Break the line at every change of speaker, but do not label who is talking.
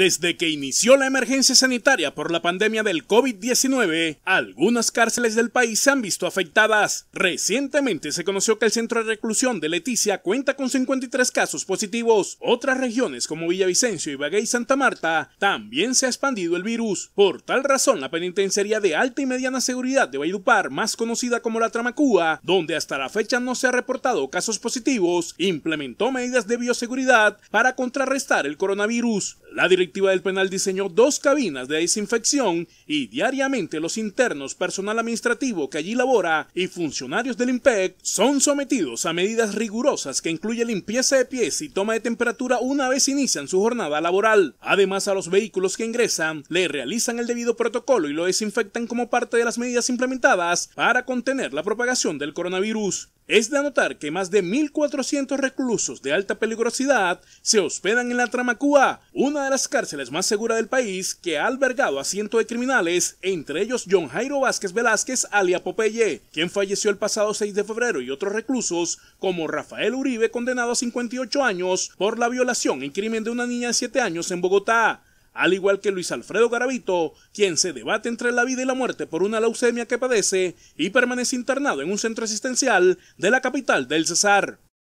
Desde que inició la emergencia sanitaria por la pandemia del COVID-19, algunas cárceles del país se han visto afectadas. Recientemente se conoció que el centro de reclusión de Leticia cuenta con 53 casos positivos. Otras regiones como Villavicencio, Ibagué y Santa Marta también se ha expandido el virus. Por tal razón, la penitenciaría de alta y mediana seguridad de Valledupar, más conocida como la Tramacúa, donde hasta la fecha no se ha reportado casos positivos, implementó medidas de bioseguridad para contrarrestar el coronavirus. La directiva del penal diseñó dos cabinas de desinfección y diariamente los internos, personal administrativo que allí labora y funcionarios del IMPEC son sometidos a medidas rigurosas que incluye limpieza de pies y toma de temperatura una vez inician su jornada laboral. Además, a los vehículos que ingresan le realizan el debido protocolo y lo desinfectan como parte de las medidas implementadas para contener la propagación del coronavirus. Es de anotar que más de 1.400 reclusos de alta peligrosidad se hospedan en la Tramacúa, una de las cárceles más seguras del país que ha albergado a cientos de criminales, entre ellos John Jairo Vázquez Velázquez alia Popeye, quien falleció el pasado 6 de febrero, y otros reclusos como Rafael Uribe, condenado a 58 años por la violación en crimen de una niña de 7 años en Bogotá al igual que Luis Alfredo Garavito, quien se debate entre la vida y la muerte por una leucemia que padece y permanece internado en un centro asistencial de la capital del Cesar.